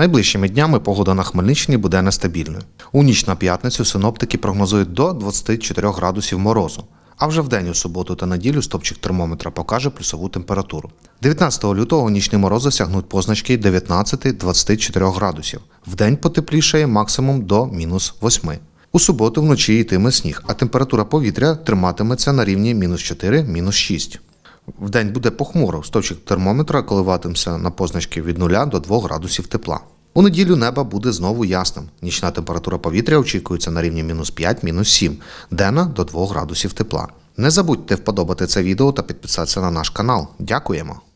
Найближчими днями погода на Хмельниччині буде нестабільною. У ніч на п'ятницю синоптики прогнозують до 24 градусів морозу. А вже в день у суботу та неділю стопчик термометра покаже плюсову температуру. 19 лютого нічні морози сягнуть позначки 19-24 градусів. В день потеплішає максимум до мінус 8. У суботу вночі йтиме сніг, а температура повітря триматиметься на рівні мінус 4 6. Вдень буде похмуро, стовчик термометра коливатиметься на позначки від 0 до 2 градусів тепла. У неділю небо буде знову ясним. Нічна температура повітря очікується на рівні мінус 5, мінус 7, денна до 2 градусів тепла. Не забудьте вподобати це відео та підписатися на наш канал. Дякуємо!